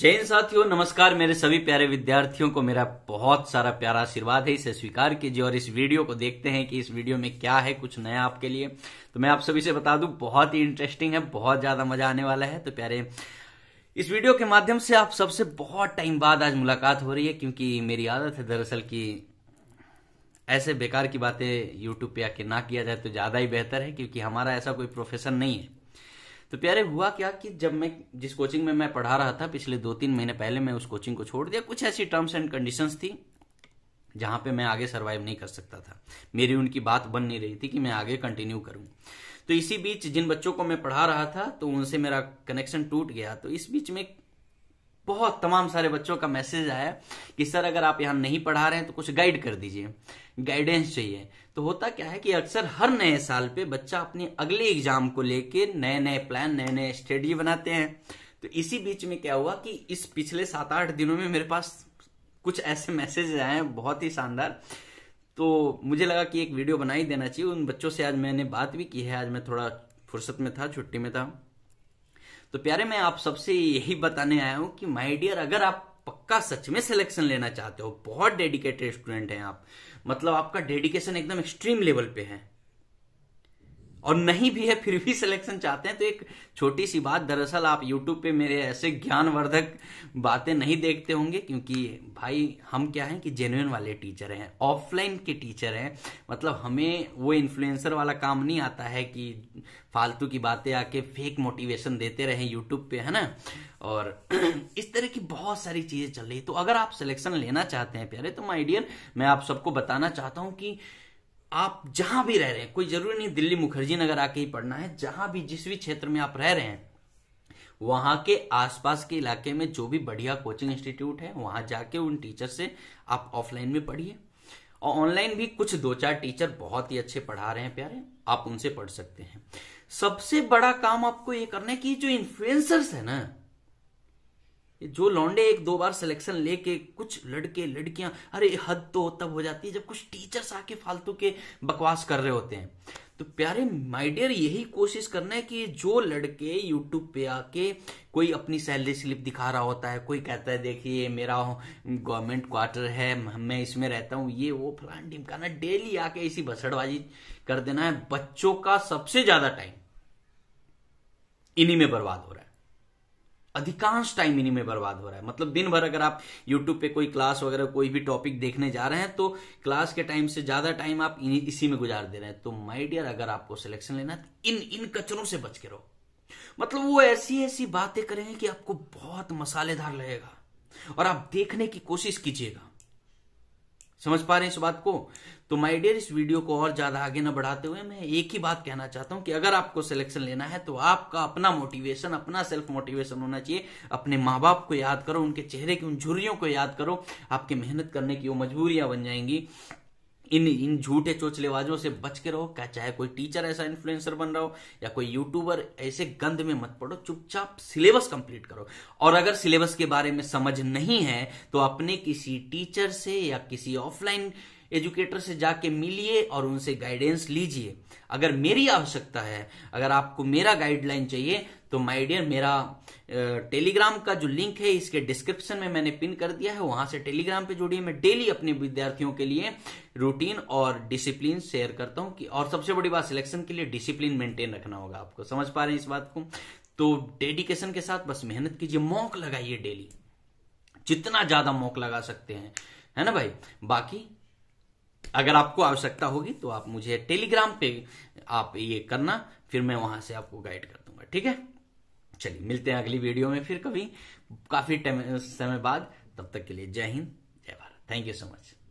जैन साथियों नमस्कार मेरे सभी प्यारे विद्यार्थियों को मेरा बहुत सारा प्यारा आशीर्वाद है इसे स्वीकार कीजिए और इस वीडियो को देखते हैं कि इस वीडियो में क्या है कुछ नया आपके लिए तो मैं आप सभी से बता दूं बहुत ही इंटरेस्टिंग है बहुत ज्यादा मजा आने वाला है तो प्यारे इस वीडियो के माध्यम से आप सबसे बहुत टाइम बाद आज मुलाकात हो रही है क्योंकि मेरी आदत है दरअसल की ऐसे बेकार की बातें यूट्यूब पे आके ना किया जाए तो ज्यादा ही बेहतर है क्योंकि हमारा ऐसा कोई प्रोफेशन नहीं है तो प्यारे हुआ क्या कि जब मैं जिस कोचिंग में मैं पढ़ा रहा था पिछले दो तीन महीने पहले मैं उस कोचिंग को छोड़ दिया कुछ ऐसी टर्म्स एंड कंडीशंस थी जहां पे मैं आगे सरवाइव नहीं कर सकता था मेरी उनकी बात बन नहीं रही थी कि मैं आगे कंटिन्यू करूं तो इसी बीच जिन बच्चों को मैं पढ़ा रहा था तो उनसे मेरा कनेक्शन टूट गया तो इस बीच में बहुत तमाम सारे बच्चों का मैसेज आया कि सर अगर आप यहाँ नहीं पढ़ा रहे हैं तो कुछ गाइड कर दीजिए गाइडेंस चाहिए तो होता क्या है कि अक्सर हर नए साल पे बच्चा अपने अगले एग्जाम को लेके नए नए प्लान नए नए स्ट्रेटजी बनाते हैं तो इसी बीच में क्या हुआ कि इस पिछले सात आठ दिनों में मेरे पास कुछ ऐसे मैसेज आए हैं बहुत ही शानदार तो मुझे लगा कि एक वीडियो बना ही देना चाहिए उन बच्चों से आज मैंने बात भी की है आज मैं थोड़ा फुर्सत में था छुट्टी में था तो प्यारे मैं आप सबसे यही बताने आया हूं कि माय डियर अगर आप पक्का सच में सिलेक्शन लेना चाहते हो बहुत डेडिकेटेड स्टूडेंट हैं आप मतलब आपका डेडिकेशन एकदम एक्सट्रीम लेवल पे है और नहीं भी है फिर भी सिलेक्शन चाहते हैं तो एक छोटी सी बात दरअसल आप यूट्यूब पे मेरे ऐसे ज्ञानवर्धक बातें नहीं देखते होंगे क्योंकि भाई हम क्या हैं कि जेन्यून वाले टीचर हैं ऑफलाइन के टीचर हैं मतलब हमें वो इन्फ्लुएंसर वाला काम नहीं आता है कि फालतू की बातें आके फेक मोटिवेशन देते रहें यूट्यूब पे है ना और इस तरह की बहुत सारी चीज़ें चल रही तो अगर आप सिलेक्शन लेना चाहते हैं प्यारे तो माइडियन मैं आप सबको बताना चाहता हूँ कि आप जहां भी रह रहे हैं कोई जरूरी नहीं दिल्ली मुखर्जी नगर आके ही पढ़ना है जहां भी जिस भी क्षेत्र में आप रह रहे हैं वहां के आसपास के इलाके में जो भी बढ़िया कोचिंग इंस्टीट्यूट है वहां जाके उन टीचर से आप ऑफलाइन में पढ़िए और ऑनलाइन भी कुछ दो चार टीचर बहुत ही अच्छे पढ़ा रहे हैं प्यारे आप उनसे पढ़ सकते हैं सबसे बड़ा काम आपको ये करना है कि जो इन्फ्लुएंसर्स है ना जो लौंडे एक दो बार सिलेक्शन लेके कुछ लड़के लड़कियां अरे हद तो तब हो जाती है जब कुछ टीचर्स आके फालतू के बकवास कर रहे होते हैं तो प्यारे माय डियर यही कोशिश करना है कि जो लड़के यूट्यूब पे आके कोई अपनी सैलरी स्लिप दिखा रहा होता है कोई कहता है देखिए मेरा गवर्नमेंट क्वार्टर है मैं इसमें रहता हूं ये वो फलान ढिमकाना डेली आके इसी भसड़बाजी कर देना है बच्चों का सबसे ज्यादा टाइम इन्हीं में बर्बाद हो रहा है अधिकांश टाइम इन्हीं में बर्बाद हो रहा है मतलब दिन भर अगर आप यूट्यूब पे कोई क्लास वगैरह कोई भी टॉपिक देखने जा रहे हैं तो क्लास के टाइम से ज्यादा टाइम आप इसी में गुजार दे रहे हैं तो माई डियर अगर आपको सिलेक्शन लेना है तो इन इन कचरों से बच के रहो मतलब वो ऐसी ऐसी बातें करेंगे कि आपको बहुत मसालेदार लगेगा और आप देखने की कोशिश कीजिएगा समझ पा रहे हैं इस बात को तो माय डियर इस वीडियो को और ज्यादा आगे न बढ़ाते हुए मैं एक ही बात कहना चाहता हूं कि अगर आपको सिलेक्शन लेना है तो आपका अपना मोटिवेशन अपना सेल्फ मोटिवेशन होना चाहिए अपने माँ बाप को याद करो उनके चेहरे की उन झुरियों को याद करो आपकी मेहनत करने की वो मजबूरियां बन जाएंगी इन इन झूठे चोचलेबाजों से बच के रहो क्या चाहे कोई टीचर ऐसा इन्फ्लुएंसर बन रहा हो या कोई यूट्यूबर ऐसे गंद में मत पड़ो चुपचाप सिलेबस कंप्लीट करो और अगर सिलेबस के बारे में समझ नहीं है तो अपने किसी टीचर से या किसी ऑफलाइन एजुकेटर से जाके मिलिए और उनसे गाइडेंस लीजिए अगर मेरी आवश्यकता है अगर आपको मेरा गाइडलाइन चाहिए तो माय डियर मेरा टेलीग्राम का जो लिंक है इसके डिस्क्रिप्शन में मैंने पिन कर दिया है वहां से टेलीग्राम पे जुड़िए मैं डेली अपने विद्यार्थियों के लिए रूटीन और डिसिप्लिन शेयर करता हूं कि और सबसे बड़ी बात सिलेक्शन के लिए डिसिप्लिन मेंटेन रखना होगा आपको समझ पा रहे हैं इस बात को तो डेडिकेशन के साथ बस मेहनत कीजिए मौक लगाइए डेली जितना ज्यादा मौक लगा सकते हैं है ना भाई बाकी अगर आपको आवश्यकता होगी तो आप मुझे टेलीग्राम पे आप ये करना फिर मैं वहां से आपको गाइड कर दूंगा ठीक है चलिए मिलते हैं अगली वीडियो में फिर कभी काफी समय बाद तब तक के लिए जय हिंद जय Bharat thank you so much